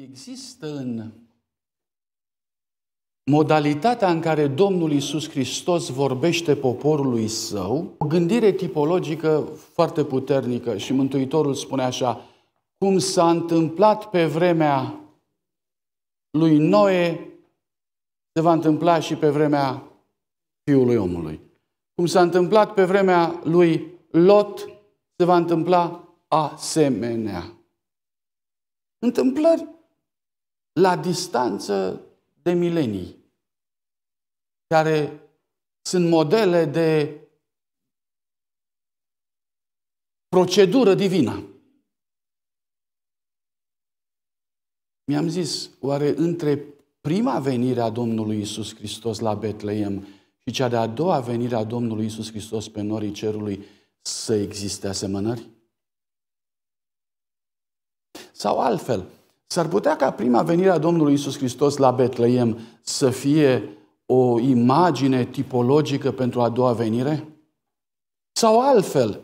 Există în modalitatea în care Domnul Isus Hristos vorbește poporului său, o gândire tipologică foarte puternică și Mântuitorul spune așa, cum s-a întâmplat pe vremea lui Noe, se va întâmpla și pe vremea Fiului Omului. Cum s-a întâmplat pe vremea lui Lot, se va întâmpla asemenea. Întâmplări la distanță de milenii, care sunt modele de procedură divină. Mi-am zis, oare între prima venire a Domnului Isus Hristos la Betleem și cea de-a doua venire a Domnului Isus Hristos pe norii cerului să existe asemănări? Sau altfel, S-ar putea ca prima venire a Domnului Isus Hristos la Betleem să fie o imagine tipologică pentru a doua venire? Sau altfel,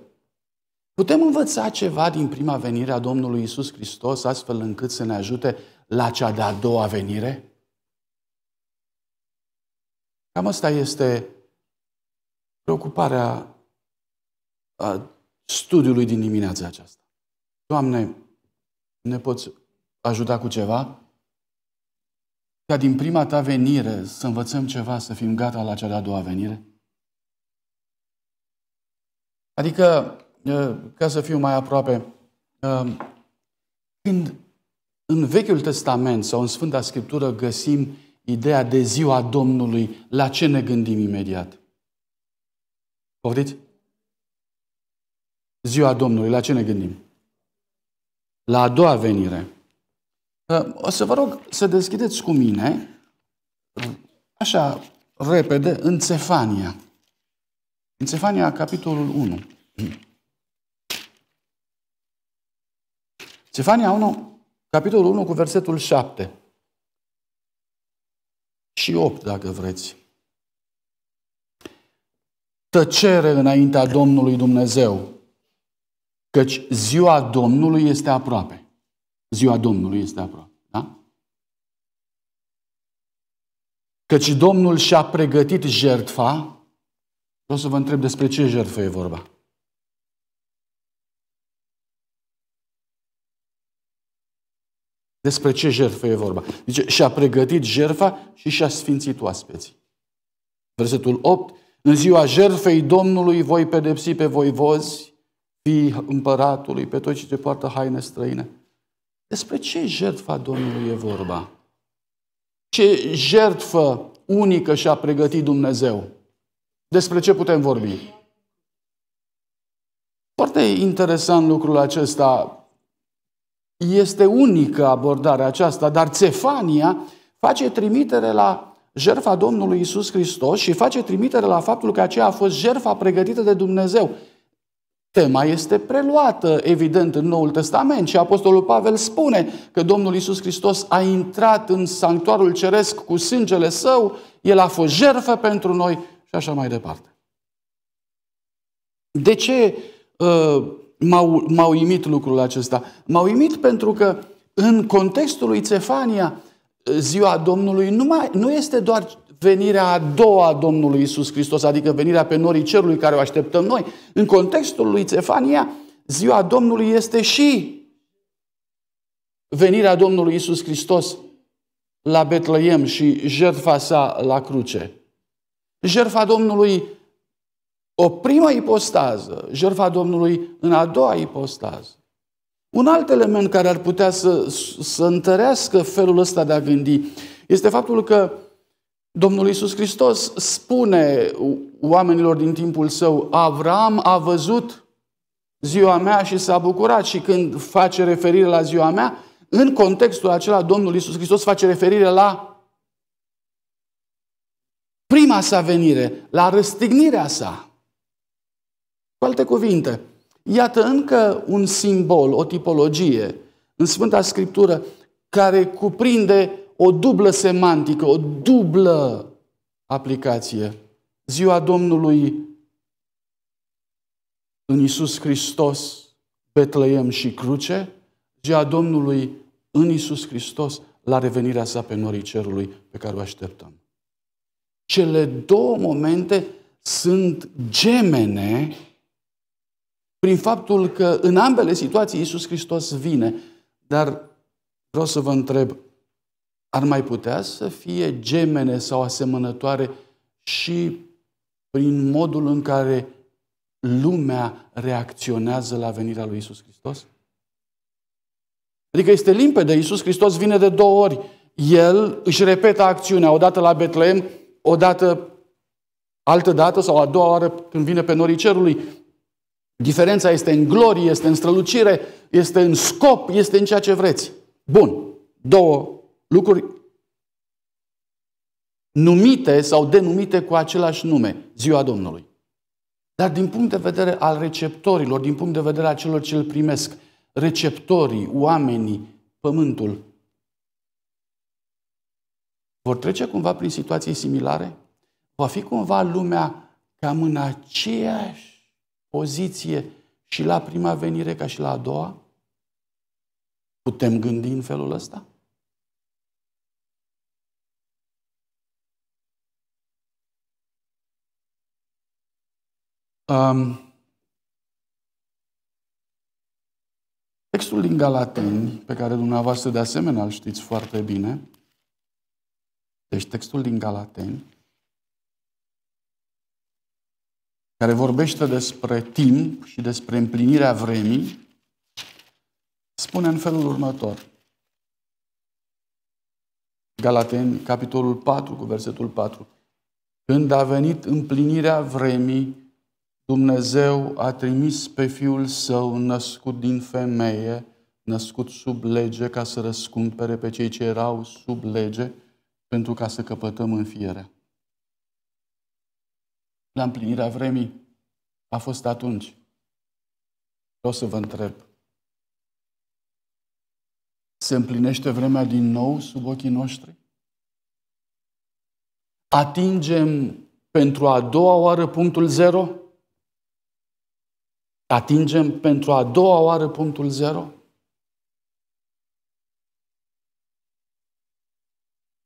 putem învăța ceva din prima venire a Domnului Isus Hristos astfel încât să ne ajute la cea de-a doua venire? Cam asta este preocuparea studiului din dimineața aceasta. Doamne, ne poți ajuta cu ceva? Ca din prima ta venire să învățăm ceva, să fim gata la cea de-a doua venire? Adică, ca să fiu mai aproape, când în Vechiul Testament sau în Sfânta Scriptură găsim ideea de ziua Domnului, la ce ne gândim imediat? Poftiți? Ziua Domnului, la ce ne gândim? La a doua venire. Ă, o să vă rog să deschideți cu mine, așa, repede, în Cefania. În Cefania, capitolul 1. Cefania 1, capitolul 1 cu versetul 7 și 8, dacă vreți. Tăcere înaintea Domnului Dumnezeu, căci ziua Domnului este aproape ziua Domnului este aproape. Da? Căci Domnul și-a pregătit jertfa. Vreau să vă întreb despre ce jertfă e vorba. Despre ce jertfă e vorba? Zice, și-a pregătit jertfa și și-a sfințit oaspeții. Versetul 8. În ziua jertfei Domnului voi pedepsi pe voivozi, fii împăratului, pe toți ce te poartă haine străine. Despre ce jertfa Domnului e vorba? Ce jertfă unică și-a pregătit Dumnezeu? Despre ce putem vorbi? Foarte interesant lucrul acesta. Este unică abordarea aceasta, dar Cefania face trimitere la jertfa Domnului Isus Hristos și face trimitere la faptul că aceea a fost jertfa pregătită de Dumnezeu. Tema este preluată, evident, în Noul Testament și Apostolul Pavel spune că Domnul Isus Hristos a intrat în sanctuarul ceresc cu sângele său, el a fost jertfă pentru noi și așa mai departe. De ce uh, m-au, uimit lucrul acesta? M-au uimit pentru că în contextul lui Cefania, ziua Domnului nu, mai, nu este doar venirea a doua a Domnului Isus Hristos, adică venirea pe norii cerului care o așteptăm noi. În contextul lui Țefania, ziua Domnului este și venirea Domnului Isus Hristos la Betleem și jertfa sa la cruce. Jertfa Domnului o primă ipostază, jertfa Domnului în a doua ipostază. Un alt element care ar putea să, să întărească felul ăsta de a gândi este faptul că Domnul Isus Hristos spune oamenilor din timpul său, Avram a văzut ziua mea și s-a bucurat și când face referire la ziua mea, în contextul acela Domnul Isus Hristos face referire la prima sa venire, la răstignirea sa. Cu alte cuvinte, iată încă un simbol, o tipologie în Sfânta Scriptură care cuprinde o dublă semantică, o dublă aplicație. Ziua Domnului în Isus Hristos, Betleem și cruce, ziua Domnului în Isus Hristos, la revenirea sa pe norii cerului pe care o așteptăm. Cele două momente sunt gemene prin faptul că în ambele situații Isus Hristos vine. Dar vreau să vă întreb, ar mai putea să fie gemene sau asemănătoare și prin modul în care lumea reacționează la venirea lui Isus Hristos? Adică este limpede, Isus Hristos vine de două ori. El își repetă acțiunea, odată la Betlehem, odată altă dată sau a doua oară când vine pe norii cerului. Diferența este în glorie, este în strălucire, este în scop, este în ceea ce vreți. Bun, două lucruri numite sau denumite cu același nume, ziua Domnului. Dar din punct de vedere al receptorilor, din punct de vedere al celor ce îl primesc, receptorii, oamenii, pământul, vor trece cumva prin situații similare? Va fi cumva lumea cam în aceeași poziție și la prima venire ca și la a doua? Putem gândi în felul ăsta? Um, textul din Galateni, pe care dumneavoastră de asemenea îl știți foarte bine, deci textul din Galateni, care vorbește despre timp și despre împlinirea vremii, spune în felul următor. Galateni, capitolul 4, cu versetul 4. Când a venit împlinirea vremii, Dumnezeu a trimis pe Fiul Său, născut din femeie, născut sub lege, ca să răscumpere pe cei ce erau sub lege, pentru ca să căpătăm fiere. La împlinirea vremii a fost atunci. Vreau să vă întreb. Se împlinește vremea din nou sub ochii noștri? Atingem pentru a doua oară punctul zero? Atingem pentru a doua oară punctul zero?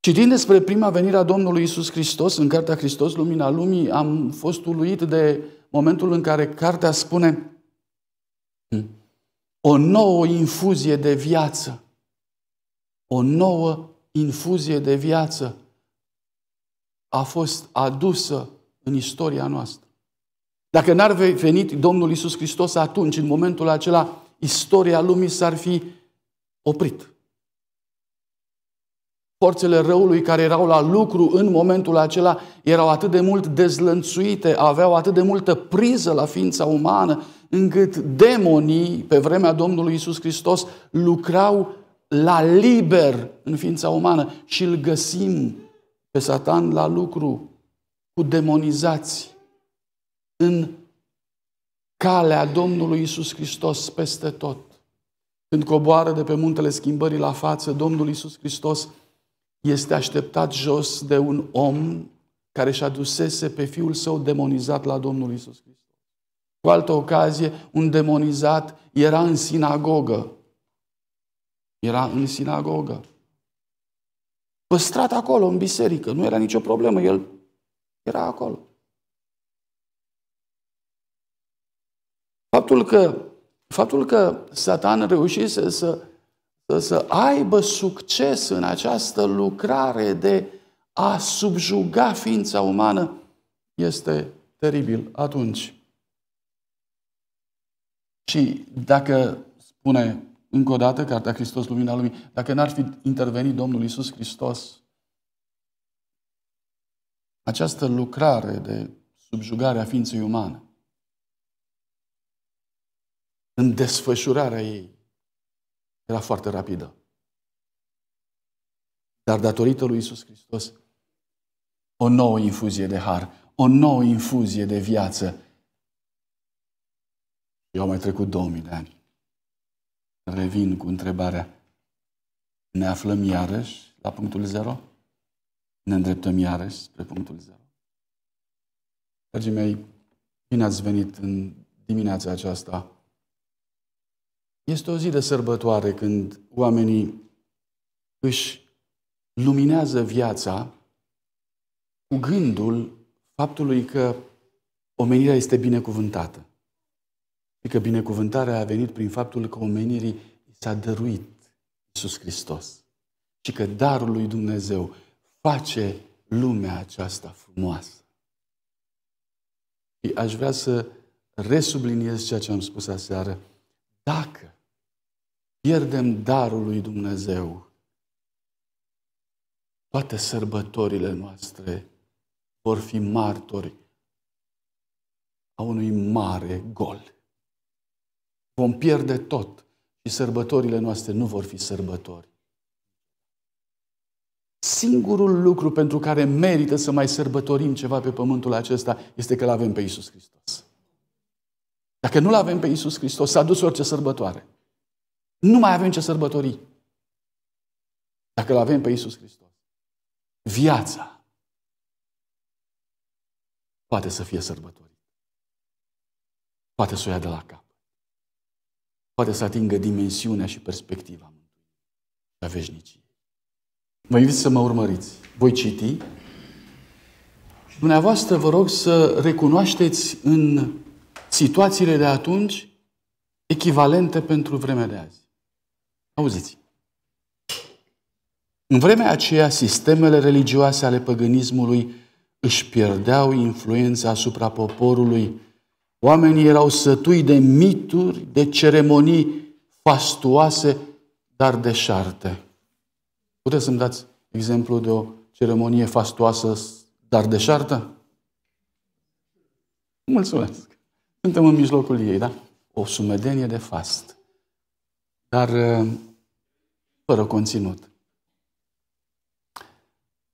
Citind despre prima venire a Domnului Isus Hristos în cartea Hristos, Lumina Lumii, am fost uluit de momentul în care cartea spune hmm? o nouă infuzie de viață. O nouă infuzie de viață a fost adusă în istoria noastră. Dacă n-ar fi venit Domnul Isus Hristos atunci, în momentul acela, istoria lumii s-ar fi oprit. Forțele răului care erau la lucru în momentul acela erau atât de mult dezlănțuite, aveau atât de multă priză la ființa umană, încât demonii, pe vremea Domnului Isus Hristos, lucrau la liber în ființa umană și îl găsim pe Satan la lucru cu demonizați în calea Domnului Isus Hristos peste tot. Când coboară de pe muntele schimbării la față, Domnul Isus Hristos este așteptat jos de un om care și dusese pe fiul său demonizat la Domnul Isus Hristos. Cu altă ocazie, un demonizat era în sinagogă. Era în sinagogă. Păstrat acolo, în biserică. Nu era nicio problemă, el era acolo. faptul că, faptul că Satan reușise să, să, să aibă succes în această lucrare de a subjuga ființa umană este teribil atunci. Și dacă spune încă o dată, Cartea Hristos, Lumina Lumii, dacă n-ar fi intervenit Domnul Isus Hristos, această lucrare de subjugare a ființei umane în desfășurarea ei, era foarte rapidă. Dar datorită lui Isus Hristos, o nouă infuzie de har, o nouă infuzie de viață. Eu am mai trecut 2000 de ani. Revin cu întrebarea. Ne aflăm iarăși la punctul zero? Ne îndreptăm iarăși spre punctul zero? Dragii mei, bine ați venit în dimineața aceasta este o zi de sărbătoare când oamenii își luminează viața cu gândul faptului că omenirea este binecuvântată. Și că binecuvântarea a venit prin faptul că omenirii s-a dăruit Iisus Hristos. Și că darul lui Dumnezeu face lumea aceasta frumoasă. Și aș vrea să resubliniez ceea ce am spus aseară dacă pierdem darul lui Dumnezeu, toate sărbătorile noastre vor fi martori a unui mare gol. Vom pierde tot și sărbătorile noastre nu vor fi sărbători. Singurul lucru pentru care merită să mai sărbătorim ceva pe pământul acesta este că îl avem pe Isus Hristos. Dacă nu-L avem pe Iisus Hristos, s-a dus orice sărbătoare. Nu mai avem ce sărbători. Dacă-L avem pe Iisus Hristos, viața poate să fie sărbători. Poate să o ia de la cap. Poate să atingă dimensiunea și perspectiva mântuirii La veșnicii. Vă invit să mă urmăriți. Voi citi. Dumneavoastră vă rog să recunoașteți în situațiile de atunci echivalente pentru vremea de azi. Auziți! În vremea aceea, sistemele religioase ale păgânismului își pierdeau influența asupra poporului. Oamenii erau sătui de mituri, de ceremonii fastuoase, dar deșarte. Puteți să-mi dați exemplu de o ceremonie fastoasă, dar deșartă? Mulțumesc! Suntem în mijlocul ei, da? O sumedenie de fast. Dar uh, fără conținut.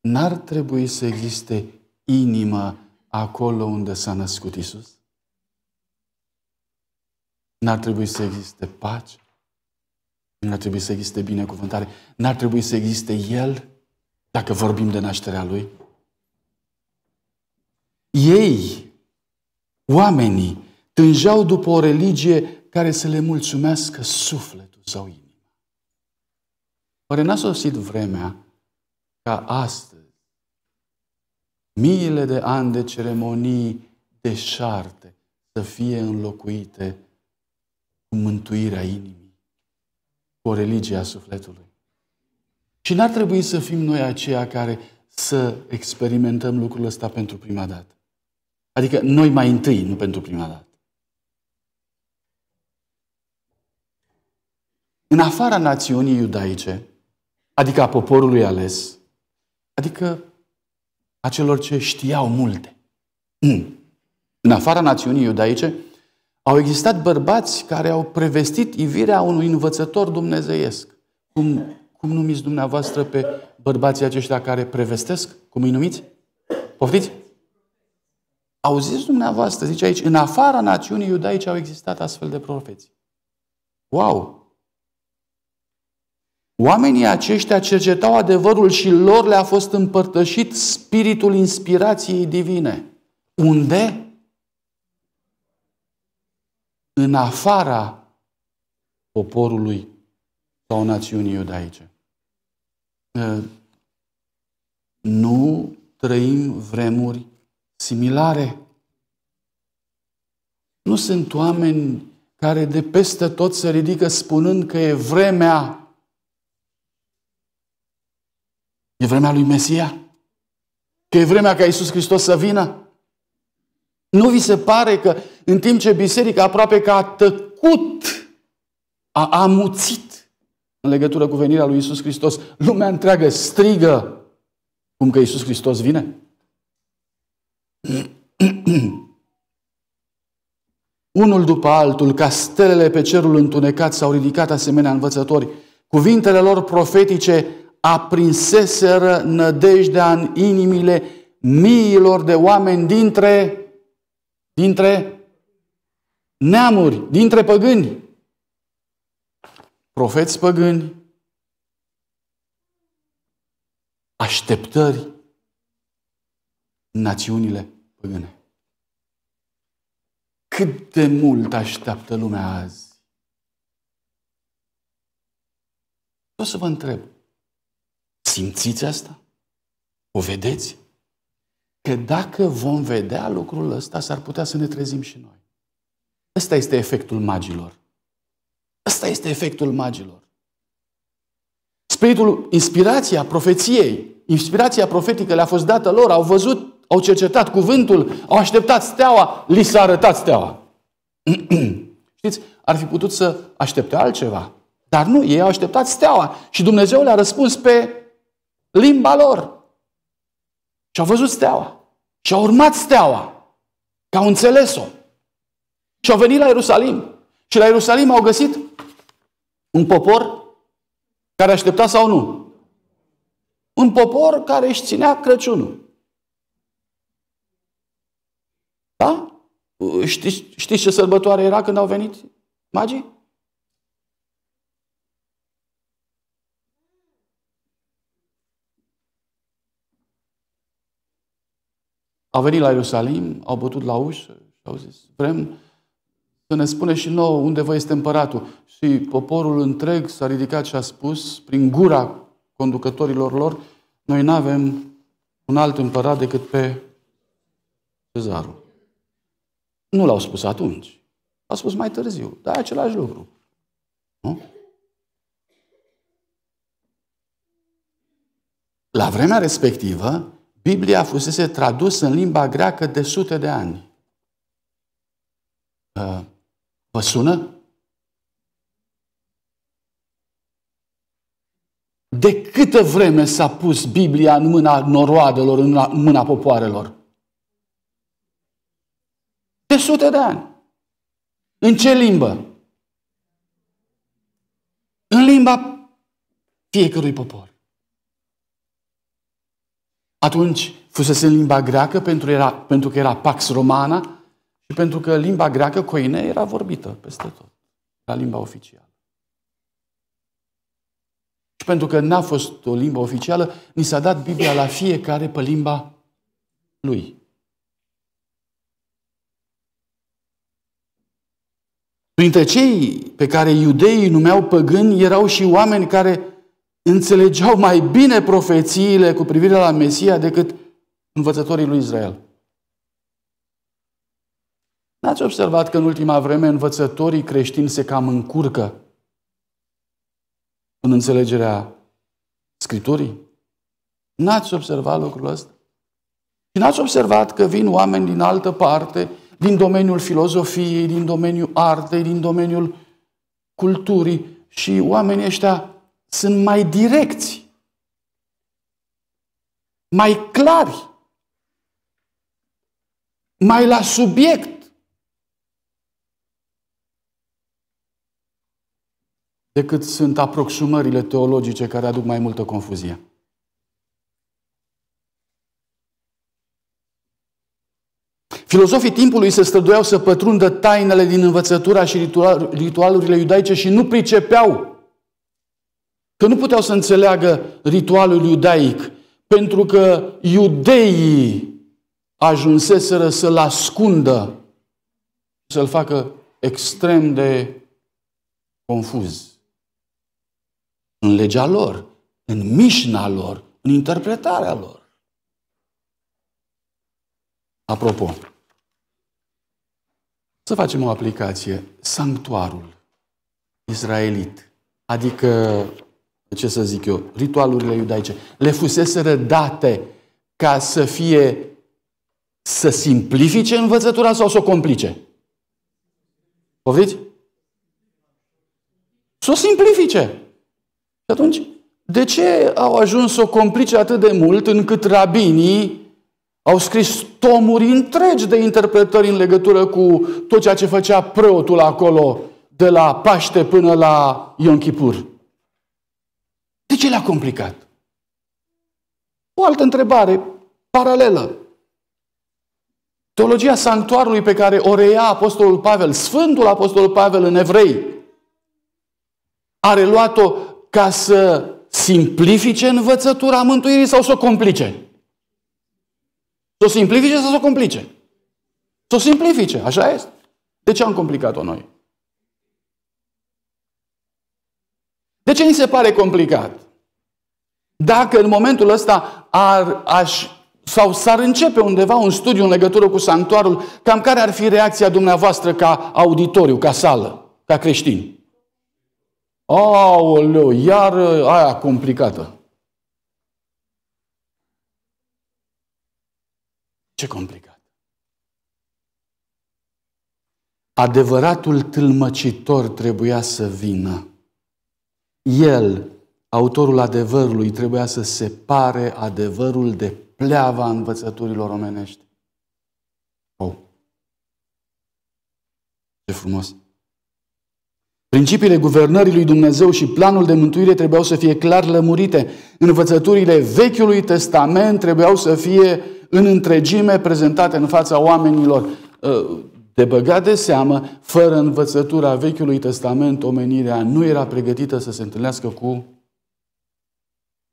N-ar trebui să existe inimă acolo unde s-a născut Isus? N-ar trebui să existe pace? N-ar trebui să existe binecuvântare? N-ar trebui să existe El dacă vorbim de nașterea Lui? Ei, oamenii, Tângeau după o religie care să le mulțumească sufletul sau inima. Oare n-a sosit vremea ca astăzi miile de ani de ceremonii deșarte să fie înlocuite cu mântuirea inimii, cu o religie a sufletului. Și n-ar trebui să fim noi aceia care să experimentăm lucrul ăsta pentru prima dată. Adică noi mai întâi, nu pentru prima dată. în afara națiunii iudaice, adică a poporului ales, adică a celor ce știau multe. Mm. În afara națiunii iudaice, au existat bărbați care au prevestit ivirea unui învățător dumnezeiesc. Cum, cum numiți dumneavoastră pe bărbații aceștia care prevestesc? Cum îi numiți? Poftiți? Auziți dumneavoastră, zice aici, în afara națiunii iudaice au existat astfel de profeți. Wow! Oamenii aceștia cercetau adevărul și lor le-a fost împărtășit spiritul inspirației divine. Unde? În afara poporului sau națiunii iudaice. Ă, nu trăim vremuri similare. Nu sunt oameni care de peste tot se ridică spunând că e vremea E vremea lui Mesia? Că e vremea ca Iisus Hristos să vină? Nu vi se pare că în timp ce biserica aproape că a tăcut, a amuțit în legătură cu venirea lui Iisus Hristos, lumea întreagă strigă cum că Iisus Hristos vine? Unul după altul, ca stelele pe cerul întunecat s-au ridicat asemenea învățători. Cuvintele lor profetice aprinseseră nădejdea în inimile miilor de oameni dintre, dintre neamuri, dintre păgâni. Profeți păgâni, așteptări în națiunile păgâne. Cât de mult așteaptă lumea azi? O să vă întreb, Simțiți asta? O vedeți? Că dacă vom vedea lucrul ăsta, s-ar putea să ne trezim și noi. Ăsta este efectul magilor. Ăsta este efectul magilor. Spiritul, inspirația profeției, inspirația profetică le-a fost dată lor, au văzut, au cercetat cuvântul, au așteptat steaua, li s-a arătat steaua. Știți, ar fi putut să aștepte altceva. Dar nu, ei au așteptat steaua și Dumnezeu le-a răspuns pe limba lor. Și au văzut steaua. Și au urmat steaua. Că au înțeles-o. Și au venit la Ierusalim. Și la Ierusalim au găsit un popor care aștepta sau nu. Un popor care își ținea Crăciunul. Da? Știți, știți ce sărbătoare era când au venit magii? Au venit la Ierusalim, au bătut la ușă și au zis, vrem să ne spune și nouă unde vă este împăratul. Și poporul întreg s-a ridicat și a spus, prin gura conducătorilor lor, noi nu avem un alt împărat decât pe cezarul. Nu l-au spus atunci. L-au spus mai târziu. Dar e același lucru. Nu? La vremea respectivă, Biblia fusese tradusă în limba greacă de sute de ani. Ă, vă sună? De câtă vreme s-a pus Biblia în mâna noroadelor, în mâna popoarelor? De sute de ani. În ce limbă? În limba fiecărui popor. Atunci fusese în limba greacă pentru, era, pentru că era Pax Romana și pentru că limba greacă, coine, era vorbită peste tot. La limba oficială. Și pentru că n-a fost o limbă oficială, ni s-a dat Biblia la fiecare pe limba lui. Printre cei pe care iudeii numeau păgâni erau și oameni care înțelegeau mai bine profețiile cu privire la Mesia decât învățătorii lui Israel. N-ați observat că în ultima vreme învățătorii creștini se cam încurcă în înțelegerea Scripturii? N-ați observat lucrul ăsta? Și n-ați observat că vin oameni din altă parte, din domeniul filozofiei, din domeniul artei, din domeniul culturii și oamenii ăștia sunt mai direcți, mai clari, mai la subiect decât sunt aproximările teologice care aduc mai multă confuzie. Filozofii timpului se străduiau să pătrundă tainele din învățătura și ritualurile iudaice și nu pricepeau Că nu puteau să înțeleagă ritualul iudaic, pentru că iudeii ajunseseră să-l ascundă, să-l facă extrem de confuz. În legea lor, în mișna lor, în interpretarea lor. Apropo, să facem o aplicație. Sanctuarul israelit, adică ce să zic eu, ritualurile iudaice, le fusese date ca să fie, să simplifice învățătura sau să o complice? Poftiți? Să o simplifice. Și atunci, de ce au ajuns să o complice atât de mult încât rabinii au scris tomuri întregi de interpretări în legătură cu tot ceea ce făcea preotul acolo, de la Paște până la Ion Chipur? De ce le-a complicat? O altă întrebare paralelă. Teologia sanctuarului pe care o reia Apostolul Pavel, Sfântul Apostol Pavel în evrei, a reluat-o ca să simplifice învățătura mântuirii sau să o complice? Să o simplifice sau să o complice? Să o simplifice, așa este. De ce am complicat-o noi? De ce ni se pare complicat? Dacă în momentul ăsta ar, aș, sau s-ar începe undeva un studiu în legătură cu sanctuarul, cam care ar fi reacția dumneavoastră ca auditoriu, ca sală, ca creștini? Aoleu, iar uh, aia complicată. Ce complicat? Adevăratul tâlmăcitor trebuia să vină el, autorul adevărului, trebuia să separe adevărul de pleava învățăturilor omenești. Oh. Ce frumos! Principiile guvernării lui Dumnezeu și planul de mântuire trebuiau să fie clar lămurite. Învățăturile Vechiului Testament trebuiau să fie în întregime prezentate în fața oamenilor. Uh, de băgat de seamă, fără învățătura Vechiului Testament, omenirea nu era pregătită să se întâlnească cu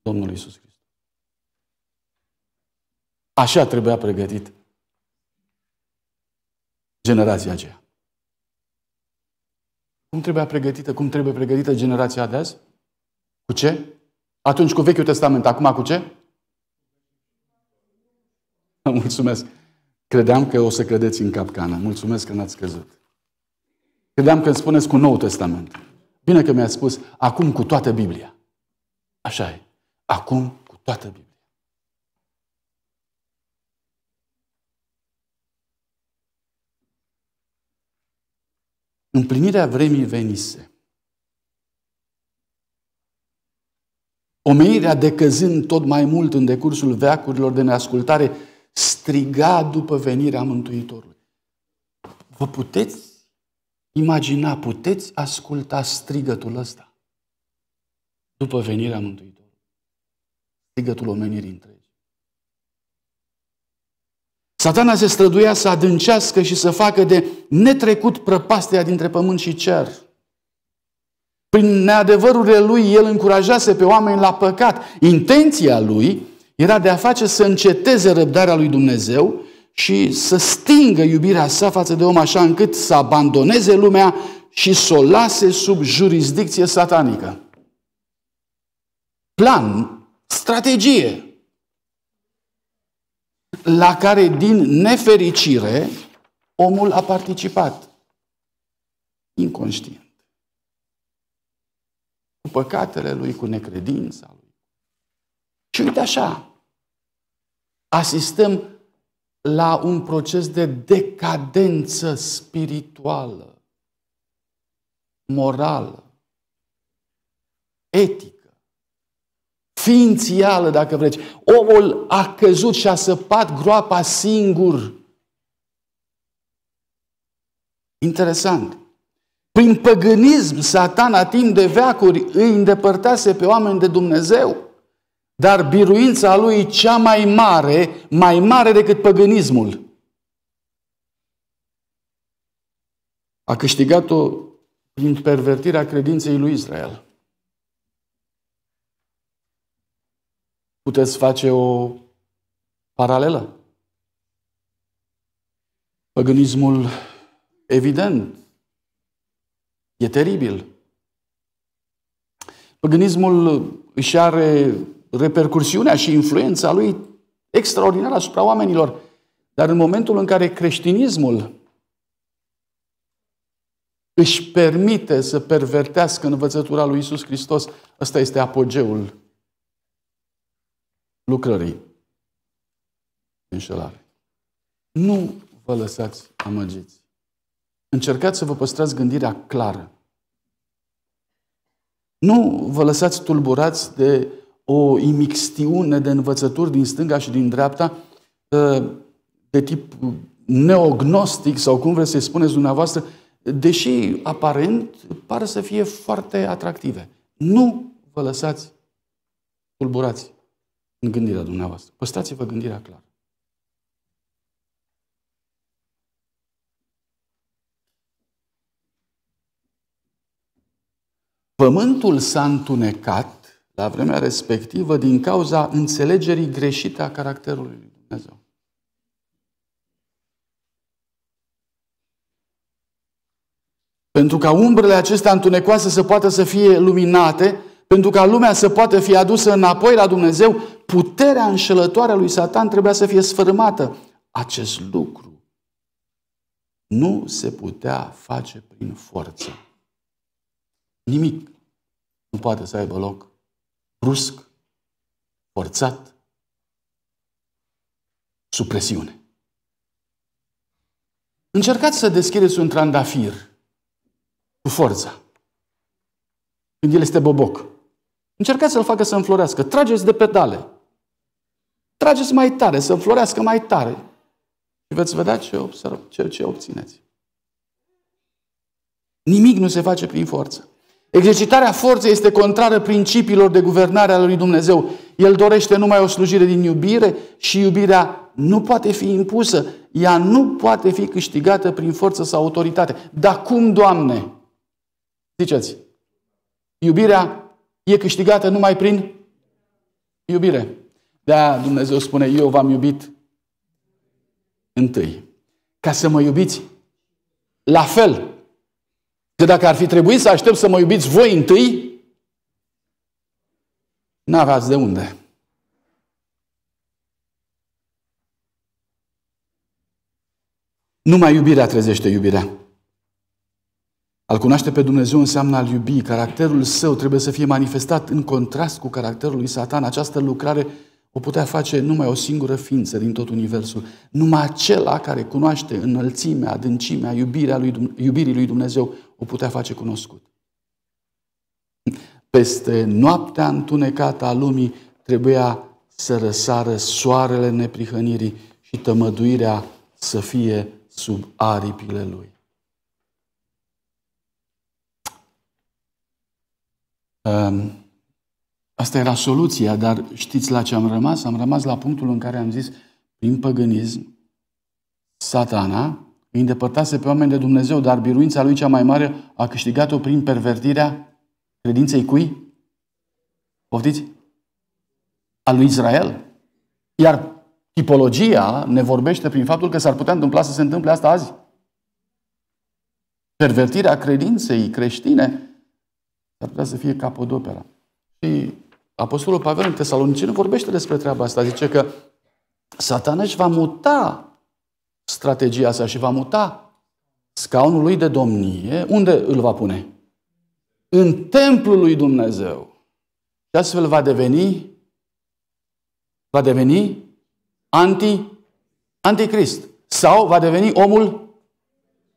Domnul Isus Hristos. Așa trebuia pregătit generația aceea. Cum trebuia pregătită? Cum trebuie pregătită generația de azi? Cu ce? Atunci cu Vechiul Testament, acum cu ce? Mulțumesc. Credeam că o să credeți în capcană. Mulțumesc că n-ați căzut. Credeam că îmi spuneți cu Noul Testament. Bine că mi-a spus, acum cu toată Biblia. Așa e. Acum cu toată Biblia. Împlinirea vremii venise. Omenirea decăzând tot mai mult în decursul veacurilor de neascultare, striga după venirea Mântuitorului. Vă puteți imagina, puteți asculta strigătul ăsta după venirea Mântuitorului? Strigătul omenirii întregi. Satana se străduia să adâncească și să facă de netrecut prăpastia dintre pământ și cer. Prin neadevărurile lui, el încurajase pe oameni la păcat. Intenția lui era de a face să înceteze răbdarea lui Dumnezeu și să stingă iubirea sa față de om așa încât să abandoneze lumea și să o lase sub jurisdicție satanică. Plan, strategie, la care din nefericire omul a participat. Inconștient. Cu păcatele lui, cu necredința lui și uite așa, asistăm la un proces de decadență spirituală, morală, etică, ființială, dacă vreți. Omul a căzut și a săpat groapa singur. Interesant. Prin păgânism, satana timp de veacuri îi îndepărtase pe oameni de Dumnezeu. Dar biruința lui e cea mai mare, mai mare decât păgânismul. A câștigat-o prin pervertirea credinței lui Israel. Puteți face o paralelă? Păgânismul, evident, e teribil. Păgânismul își are repercursiunea și influența lui extraordinară asupra oamenilor. Dar în momentul în care creștinismul își permite să pervertească învățătura lui Isus Hristos, ăsta este apogeul lucrării înșelare. Nu vă lăsați amăgiți. Încercați să vă păstrați gândirea clară. Nu vă lăsați tulburați de o imixtiune de învățături din stânga și din dreapta ă, de tip neognostic sau cum vreți să-i spuneți dumneavoastră, deși aparent par să fie foarte atractive. Nu vă lăsați tulburați în gândirea dumneavoastră. Păstrați-vă gândirea clară. Pământul s-a întunecat la vremea respectivă din cauza înțelegerii greșite a caracterului lui Dumnezeu. Pentru ca umbrele acestea întunecoase să poată să fie luminate, pentru ca lumea să poată fi adusă înapoi la Dumnezeu, puterea înșelătoare a lui Satan trebuia să fie sfârmată. Acest lucru nu se putea face prin forță. Nimic nu poate să aibă loc brusc, forțat, sub presiune. Încercați să deschideți un trandafir cu forța. Când el este boboc. Încercați să-l facă să înflorească. Trageți de pedale. Trageți mai tare, să înflorească mai tare. Și veți vedea ce, observ, ce, ce obțineți. Nimic nu se face prin forță. Exercitarea forței este contrară principiilor de guvernare a lui Dumnezeu. El dorește numai o slujire din iubire și iubirea nu poate fi impusă. Ea nu poate fi câștigată prin forță sau autoritate. Dar cum, Doamne? Ziceți, iubirea e câștigată numai prin iubire. de Dumnezeu spune, eu v-am iubit întâi. Ca să mă iubiți la fel Că dacă ar fi trebuit să aștept să mă iubiți voi întâi, n-aveați de unde. Numai iubirea trezește iubirea. Al cunoaște pe Dumnezeu înseamnă al iubi. Caracterul său trebuie să fie manifestat în contrast cu caracterul lui Satan. Această lucrare o putea face numai o singură ființă din tot universul. Numai acela care cunoaște înălțimea, adâncimea, iubirea lui, iubirii lui Dumnezeu o putea face cunoscut. Peste noaptea întunecată a lumii trebuia să răsară soarele neprihănirii și tămăduirea să fie sub aripile lui. Asta era soluția, dar știți la ce am rămas? Am rămas la punctul în care am zis, prin păgânism, satana îi îndepărtase pe oameni de Dumnezeu, dar biruința lui cea mai mare a câștigat-o prin pervertirea credinței cui? Poftiți? A lui Israel. Iar tipologia ne vorbește prin faptul că s-ar putea întâmpla să se întâmple asta azi. Pervertirea credinței creștine ar putea să fie capodopera. Și Apostolul Pavel în nu vorbește despre treaba asta. Zice că Satan își va muta strategia sa și va muta scaunul lui de domnie. Unde îl va pune? În templul lui Dumnezeu. Și astfel va deveni va deveni anti, anticrist. Sau va deveni omul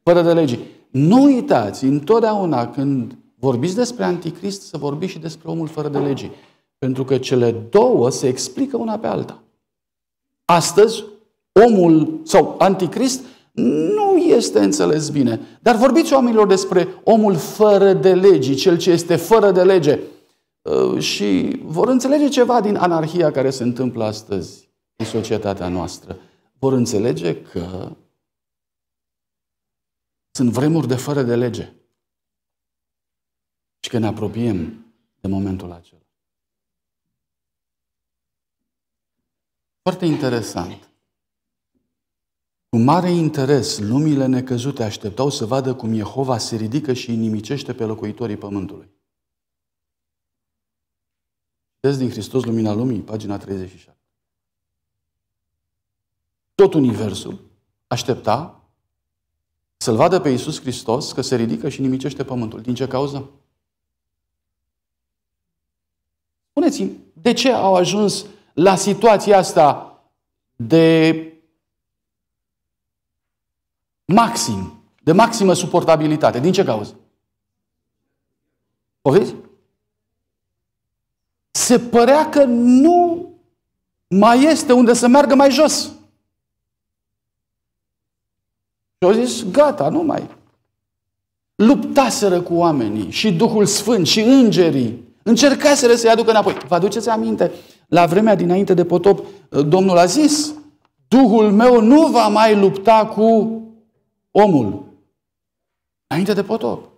fără de legii. Nu uitați întotdeauna când vorbiți despre anticrist să vorbiți și despre omul fără de legii. Pentru că cele două se explică una pe alta. Astăzi, omul sau anticrist, nu este înțeles bine. Dar vorbiți oamenilor despre omul fără de legi, cel ce este fără de lege. Uh, și vor înțelege ceva din anarhia care se întâmplă astăzi în societatea noastră. Vor înțelege că sunt vremuri de fără de lege. Și că ne apropiem de momentul acela. Foarte interesant. Cu mare interes, lumile necăzute așteptau să vadă cum Jehova se ridică și inimicește pe locuitorii pământului. Citesc din Hristos Lumina Lumii, pagina 37. Tot universul aștepta să-L vadă pe Iisus Hristos că se ridică și nimicește pământul. Din ce cauză? Spuneți-mi, de ce au ajuns la situația asta de maxim, de maximă suportabilitate. Din ce cauză? Poftiți? Se părea că nu mai este unde să meargă mai jos. Și au zis, gata, nu mai. Luptaseră cu oamenii și Duhul Sfânt și îngerii. Încercaseră să-i aducă înapoi. Vă aduceți aminte? La vremea dinainte de potop, Domnul a zis, Duhul meu nu va mai lupta cu omul înainte de potop.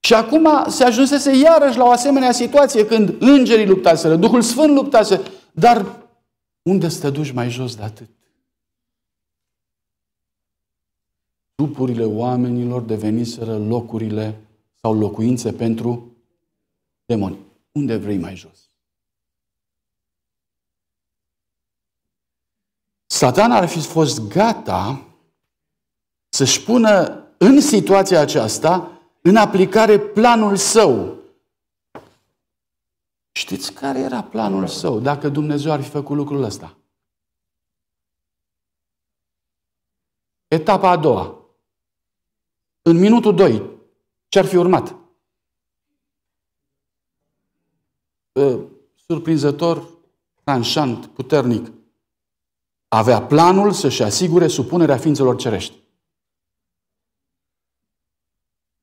Și acum se ajunsese iarăși la o asemenea situație când îngerii luptaseră, Duhul Sfânt luptase, dar unde să te duci mai jos de atât? Trupurile oamenilor deveniseră locurile sau locuințe pentru demoni. Unde vrei mai jos? Satan ar fi fost gata să-și pună în situația aceasta în aplicare planul său. Știți care era planul său dacă Dumnezeu ar fi făcut lucrul ăsta? Etapa a doua. În minutul 2, ce ar fi urmat? Surprinzător, tranșant, puternic. Avea planul să-și asigure supunerea ființelor cerești.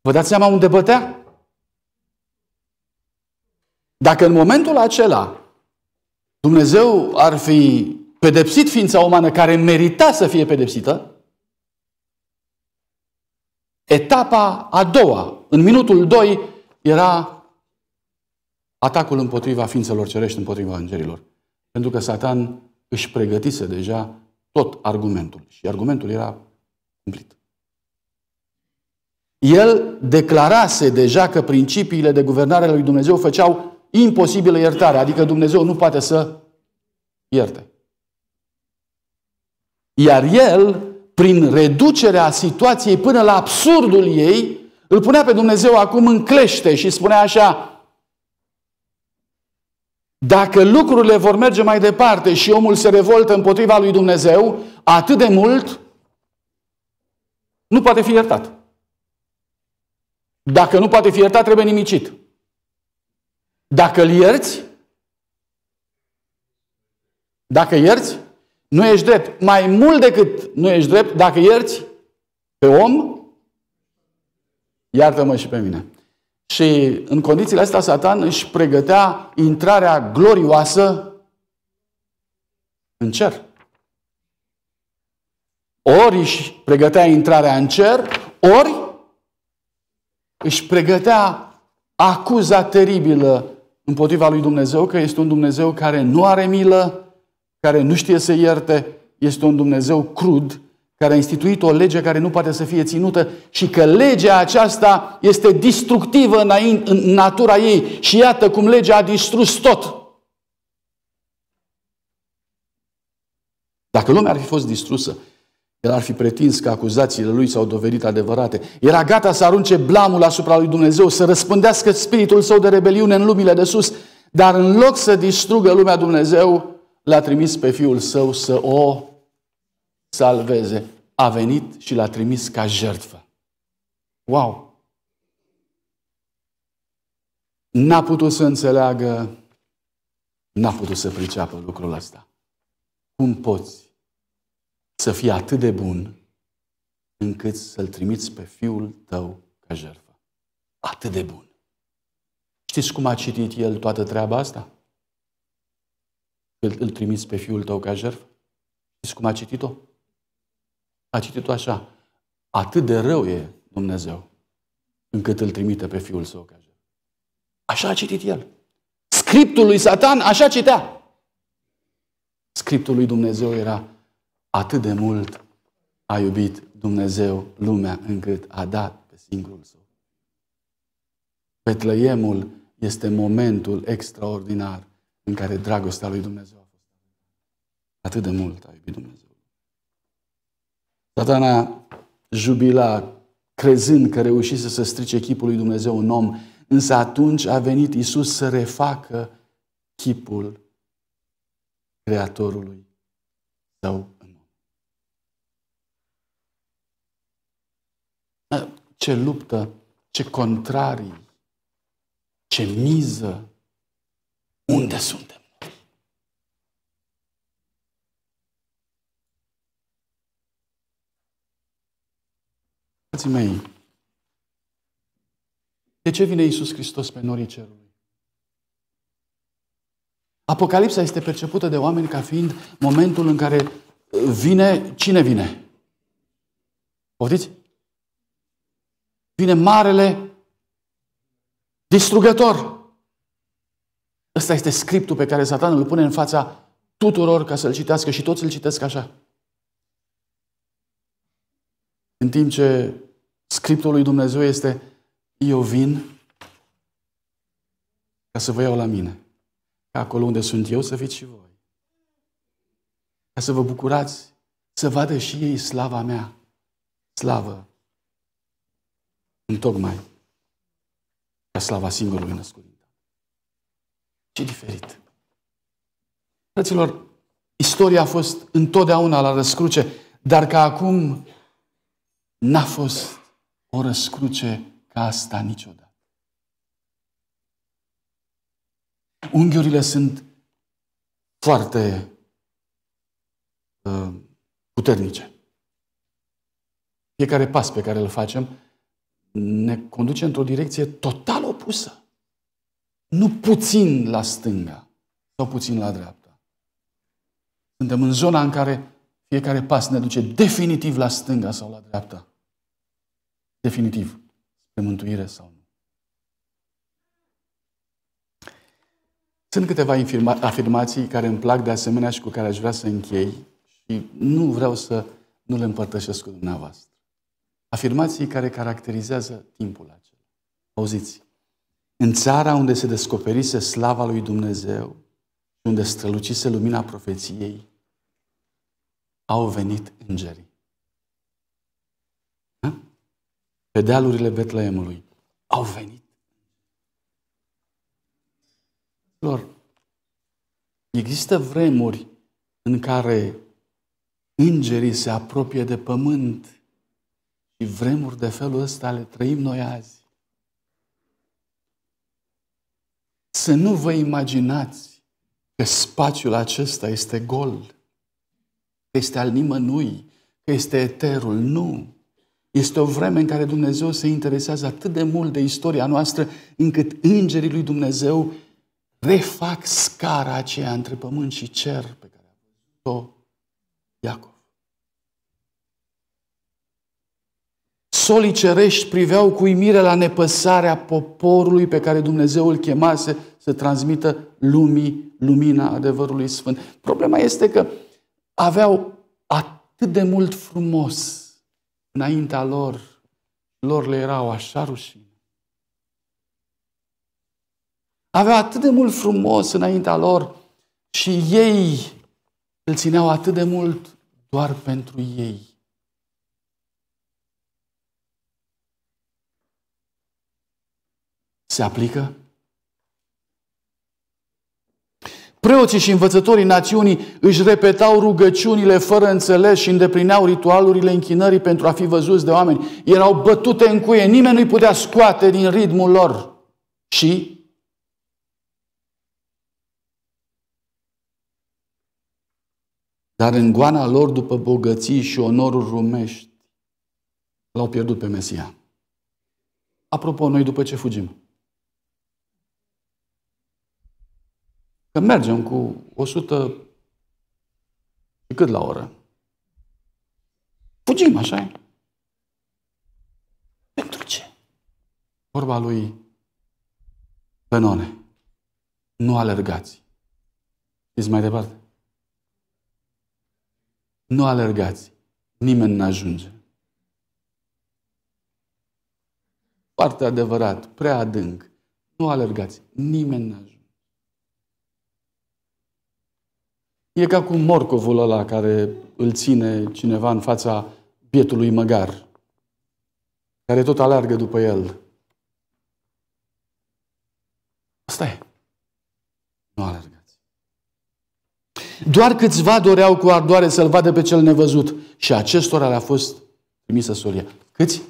Vă dați seama unde bătea? Dacă în momentul acela Dumnezeu ar fi pedepsit ființa umană care merita să fie pedepsită, etapa a doua, în minutul 2, era atacul împotriva ființelor cerești, împotriva îngerilor. Pentru că Satan își pregătise deja tot argumentul. Și argumentul era cumplit. El declarase deja că principiile de guvernare ale lui Dumnezeu făceau imposibilă iertare, adică Dumnezeu nu poate să ierte. Iar el, prin reducerea situației până la absurdul ei, îl punea pe Dumnezeu acum în clește și spunea așa, dacă lucrurile vor merge mai departe și omul se revoltă împotriva lui Dumnezeu, atât de mult nu poate fi iertat. Dacă nu poate fi iertat, trebuie nimicit. Dacă îl ierți, dacă ierți, nu ești drept. Mai mult decât nu ești drept, dacă ierți pe om, iartă-mă și pe mine. Și în condițiile astea, Satan își pregătea intrarea glorioasă în cer. Ori își pregătea intrarea în cer, ori își pregătea acuza teribilă împotriva lui Dumnezeu, că este un Dumnezeu care nu are milă, care nu știe să ierte, este un Dumnezeu crud, care a instituit o lege care nu poate să fie ținută și că legea aceasta este destructivă în natura ei și iată cum legea a distrus tot. Dacă lumea ar fi fost distrusă, el ar fi pretins că acuzațiile lui s-au dovedit adevărate. Era gata să arunce blamul asupra lui Dumnezeu, să răspândească spiritul său de rebeliune în lumile de sus, dar în loc să distrugă lumea Dumnezeu, l-a trimis pe Fiul Său să o salveze. A venit și l-a trimis ca jertfă. Wow! N-a putut să înțeleagă, n-a putut să priceapă lucrul ăsta. Cum poți să fii atât de bun încât să-L trimiți pe Fiul tău ca jertfă. Atât de bun. Știți cum a citit El toată treaba asta? Îl, îl trimiți pe Fiul tău ca jertfă? Știți cum a citit-o? A citit-o așa. Atât de rău e Dumnezeu încât îl trimite pe Fiul Său ca jertfă. Așa a citit El. Scriptul lui Satan așa citea. Scriptul lui Dumnezeu era atât de mult a iubit Dumnezeu lumea încât a dat pe singurul său. Betleemul este momentul extraordinar în care dragostea lui Dumnezeu a fost. Atât de mult a iubit Dumnezeu. Satana jubila crezând că reușise să strice chipul lui Dumnezeu un om, însă atunci a venit Isus să refacă chipul Creatorului său ce luptă, ce contrarii, ce miză, unde suntem. Frații mei, de ce vine Isus Hristos pe norii cerului? Apocalipsa este percepută de oameni ca fiind momentul în care vine, cine vine? Poftiți? vine marele distrugător. Ăsta este scriptul pe care Satan îl pune în fața tuturor ca să-l citească și toți îl citesc așa. În timp ce scriptul lui Dumnezeu este eu vin ca să vă iau la mine. Ca acolo unde sunt eu să fiți și voi. Ca să vă bucurați, să vadă și ei slava mea. Slavă Întocmai ca slava singurului născut. Ce diferit! Fraților, istoria a fost întotdeauna la răscruce, dar ca acum n-a fost o răscruce ca asta niciodată. Unghiurile sunt foarte uh, puternice. Fiecare pas pe care îl facem ne conduce într-o direcție total opusă. Nu puțin la stânga sau puțin la dreapta. Suntem în zona în care fiecare pas ne duce definitiv la stânga sau la dreapta. Definitiv. Spre mântuire sau nu. Sunt câteva afirma- afirmații care îmi plac de asemenea și cu care aș vrea să închei și nu vreau să nu le împărtășesc cu dumneavoastră afirmații care caracterizează timpul acela. Auziți, în țara unde se descoperise slava lui Dumnezeu, unde strălucise lumina profeției, au venit îngerii. Ha? Da? Pe dealurile Betleemului au venit. Lor, există vremuri în care îngerii se apropie de pământ și vremuri de felul ăsta le trăim noi azi. Să nu vă imaginați că spațiul acesta este gol, că este al nimănui, că este eterul. Nu! Este o vreme în care Dumnezeu se interesează atât de mult de istoria noastră, încât îngerii lui Dumnezeu refac scara aceea între pământ și cer pe care a văzut-o Iacob. Consolii cerești priveau cu imire la nepăsarea poporului pe care Dumnezeu îl chemase să transmită lumii lumina adevărului sfânt. Problema este că aveau atât de mult frumos înaintea lor, lor le erau așa rușine. Aveau atât de mult frumos înaintea lor și ei îl țineau atât de mult doar pentru ei. se aplică? Preoții și învățătorii națiunii își repetau rugăciunile fără înțeles și îndeplineau ritualurile închinării pentru a fi văzuți de oameni. Erau bătute în cuie, nimeni nu-i putea scoate din ritmul lor. Și Dar în goana lor după bogății și onorul rumești, l-au pierdut pe Mesia. Apropo, noi după ce fugim? Că mergem cu 100 și cât la oră. Fugim, așa Pentru ce? Vorba lui Benone. Nu alergați. Știți mai departe? Nu alergați. Nimeni nu ajunge. Foarte adevărat, prea adânc. Nu alergați. Nimeni nu ajunge. E ca cu morcovul ăla care îl ține cineva în fața bietului măgar, care tot aleargă după el. Asta e. Nu alergați. Doar câțiva doreau cu ardoare să-l vadă pe cel nevăzut și acestora le-a fost trimisă solia. Câți?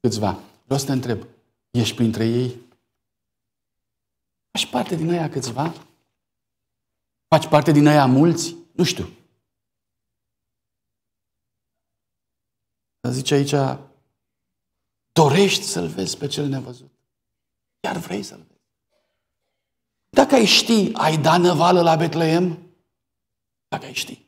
Câțiva. Vreau să te întreb, ești printre ei? Aș parte din aia câțiva? Faci parte din aia mulți? Nu știu. Dar zice aici, dorești să-L vezi pe cel nevăzut. Chiar vrei să-L vezi. Dacă ai ști, ai da năvală la Betleem? Dacă ai ști.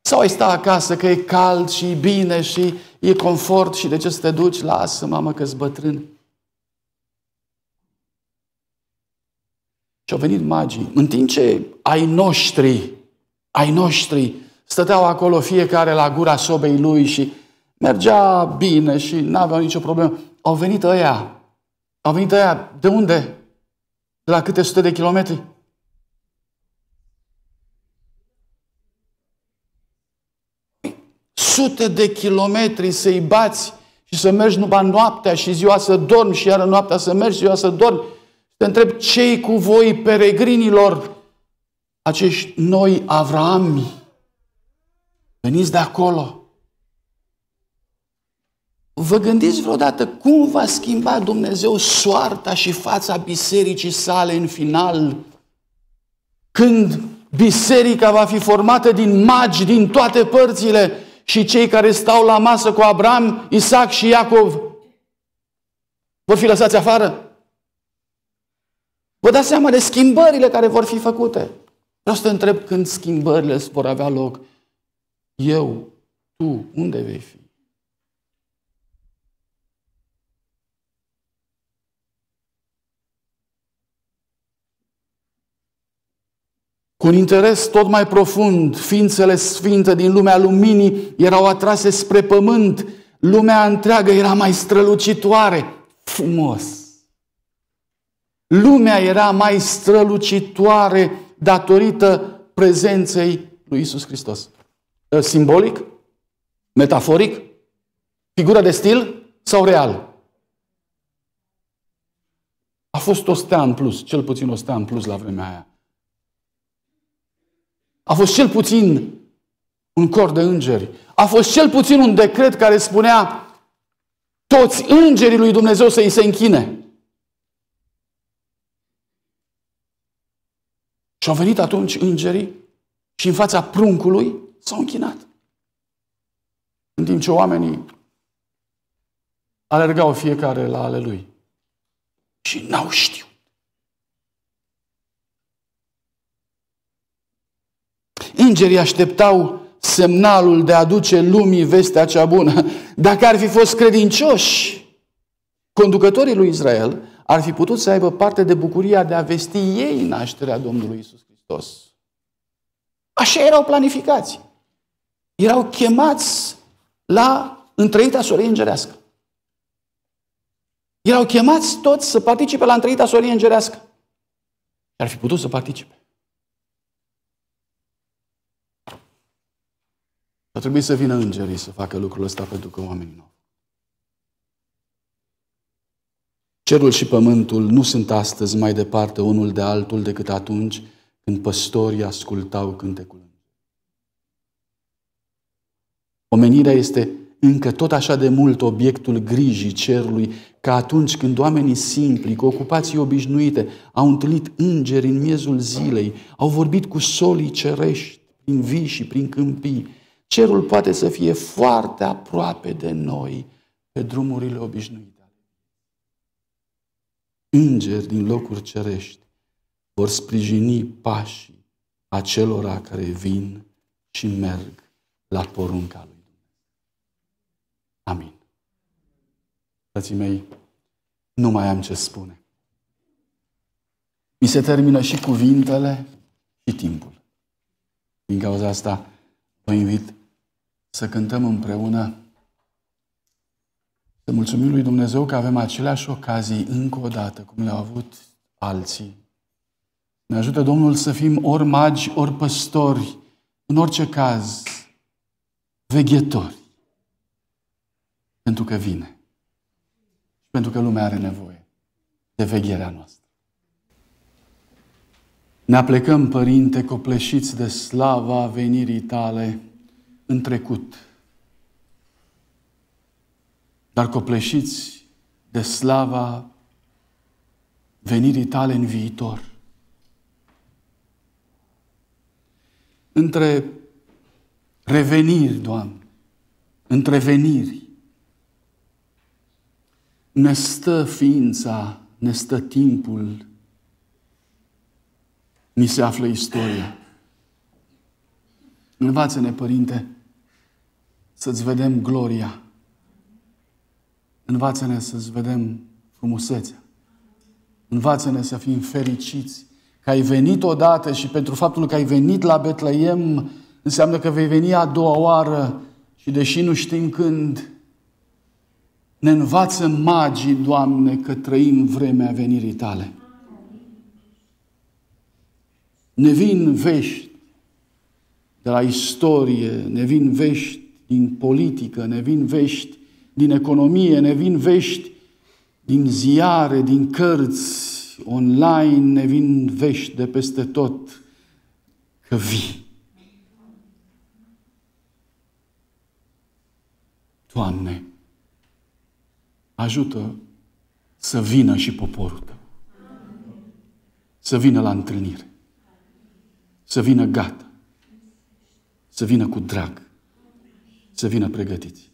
Sau ai sta acasă că e cald și e bine și e confort și de ce să te duci? Lasă, mamă, că-s bătrân. Și au venit magii. În timp ce ai noștri, ai noștri, stăteau acolo fiecare la gura sobei lui și mergea bine și nu aveau nicio problemă. Au venit ăia. Au venit ăia. De unde? De la câte sute de kilometri? Sute de kilometri să-i bați și să mergi numai noaptea și ziua să dormi și iară noaptea să mergi, ziua să dormi te întreb cei cu voi peregrinilor, acești noi Avrami veniți de acolo. Vă gândiți vreodată cum va schimba Dumnezeu soarta și fața bisericii sale în final, când biserica va fi formată din magi din toate părțile și cei care stau la masă cu Abraham, Isaac și Iacov vor fi lăsați afară? Vă dați seama de schimbările care vor fi făcute. Vreau să te întreb când schimbările vor avea loc. Eu, tu, unde vei fi? Cu un interes tot mai profund, ființele sfinte din lumea luminii erau atrase spre pământ. Lumea întreagă era mai strălucitoare, frumos. Lumea era mai strălucitoare datorită prezenței lui Isus Hristos. Simbolic? Metaforic? Figură de stil sau real? A fost o stea în plus, cel puțin o stea în plus la vremea aia. A fost cel puțin un cor de îngeri. A fost cel puțin un decret care spunea toți îngerii lui Dumnezeu să îi se închine. Și au venit atunci îngerii și în fața pruncului s-au închinat. În timp ce oamenii alergau fiecare la ale lui. Și n-au știut. Îngerii așteptau semnalul de a aduce lumii vestea cea bună. Dacă ar fi fost credincioși, conducătorii lui Israel, ar fi putut să aibă parte de bucuria de a vesti ei nașterea Domnului Isus Hristos. Așa erau planificați. Erau chemați la întreita sorie îngerească. Erau chemați toți să participe la întreita sorie îngerească. Ar fi putut să participe. A trebuit să vină îngerii să facă lucrul ăsta pentru că oamenii nu Cerul și pământul nu sunt astăzi mai departe unul de altul decât atunci când păstorii ascultau cântecul. Omenirea este încă tot așa de mult obiectul grijii cerului ca atunci când oamenii simpli, cu ocupații obișnuite, au întâlnit îngeri în miezul zilei, au vorbit cu solii cerești, prin vii și prin câmpii. Cerul poate să fie foarte aproape de noi, pe drumurile obișnuite îngeri din locuri cerești vor sprijini pașii acelora care vin și merg la porunca lui Dumnezeu. Amin. Frații mei, nu mai am ce spune. Mi se termină și cuvintele și timpul. Din cauza asta vă invit să cântăm împreună să mulțumim lui Dumnezeu că avem aceleași ocazii încă o dată, cum le-au avut alții. Ne ajută Domnul să fim ori magi, ori păstori, în orice caz, veghetori. Pentru că vine. Pentru că lumea are nevoie de vegherea noastră. Ne aplecăm, Părinte, copleșiți de slava venirii tale în trecut, dar copleșiți de slava venirii tale în viitor. Între reveniri, Doamne, între veniri, ne stă ființa, ne stă timpul, ni se află istoria. Învață-ne, Părinte, să-ți vedem gloria Învață-ne să-ți vedem frumusețea. Învață-ne să fim fericiți. Că ai venit odată și pentru faptul că ai venit la Betlehem înseamnă că vei veni a doua oară și deși nu știm când, ne învață magii, Doamne, că trăim vremea venirii Tale. Ne vin vești de la istorie, ne vin vești din politică, ne vin vești din economie, ne vin vești din ziare, din cărți, online, ne vin vești de peste tot că vii. Doamne, ajută să vină și poporul tău. Să vină la întâlnire. Să vină gata. Să vină cu drag. Să vină pregătiți.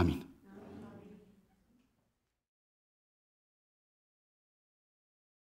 Amen.